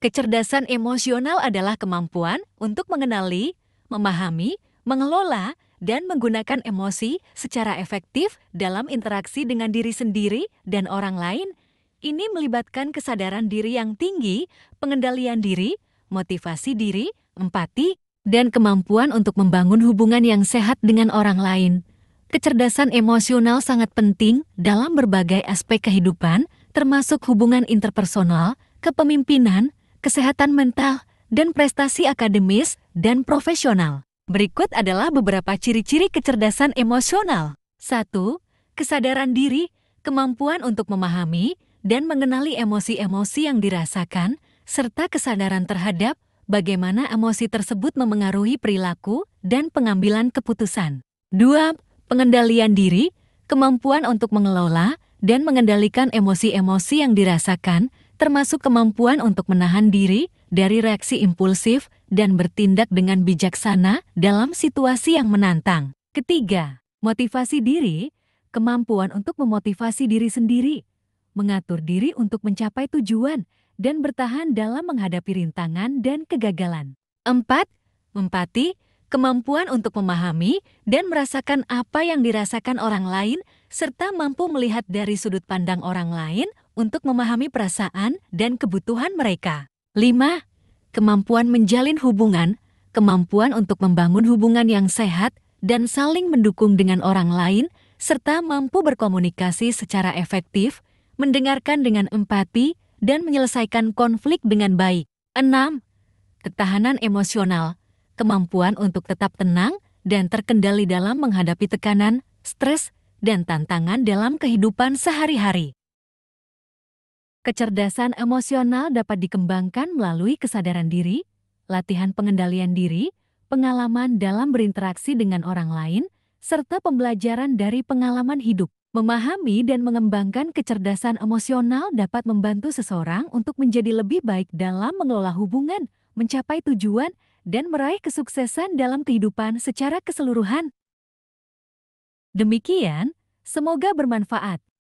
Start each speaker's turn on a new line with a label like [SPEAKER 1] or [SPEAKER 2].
[SPEAKER 1] Kecerdasan emosional adalah kemampuan untuk mengenali, memahami, mengelola, dan menggunakan emosi secara efektif dalam interaksi dengan diri sendiri dan orang lain. Ini melibatkan kesadaran diri yang tinggi, pengendalian diri, motivasi diri, empati, dan kemampuan untuk membangun hubungan yang sehat dengan orang lain. Kecerdasan emosional sangat penting dalam berbagai aspek kehidupan, termasuk hubungan interpersonal, kepemimpinan, kesehatan mental, dan prestasi akademis dan profesional. Berikut adalah beberapa ciri-ciri kecerdasan emosional. 1. Kesadaran diri, kemampuan untuk memahami dan mengenali emosi-emosi yang dirasakan, serta kesadaran terhadap bagaimana emosi tersebut memengaruhi perilaku dan pengambilan keputusan. 2. Pengendalian diri, kemampuan untuk mengelola dan mengendalikan emosi-emosi yang dirasakan, termasuk kemampuan untuk menahan diri dari reaksi impulsif dan bertindak dengan bijaksana dalam situasi yang menantang. Ketiga, motivasi diri, kemampuan untuk memotivasi diri sendiri, mengatur diri untuk mencapai tujuan, dan bertahan dalam menghadapi rintangan dan kegagalan. Empat, Empati, kemampuan untuk memahami dan merasakan apa yang dirasakan orang lain serta mampu melihat dari sudut pandang orang lain untuk memahami perasaan dan kebutuhan mereka. 5. Kemampuan menjalin hubungan, kemampuan untuk membangun hubungan yang sehat dan saling mendukung dengan orang lain, serta mampu berkomunikasi secara efektif, mendengarkan dengan empati, dan menyelesaikan konflik dengan baik. 6. Ketahanan emosional, kemampuan untuk tetap tenang dan terkendali dalam menghadapi tekanan, stres, dan tantangan dalam kehidupan sehari-hari. Kecerdasan emosional dapat dikembangkan melalui kesadaran diri, latihan pengendalian diri, pengalaman dalam berinteraksi dengan orang lain, serta pembelajaran dari pengalaman hidup. Memahami dan mengembangkan kecerdasan emosional dapat membantu seseorang untuk menjadi lebih baik dalam mengelola hubungan, mencapai tujuan, dan meraih kesuksesan dalam kehidupan secara keseluruhan. Demikian, semoga bermanfaat.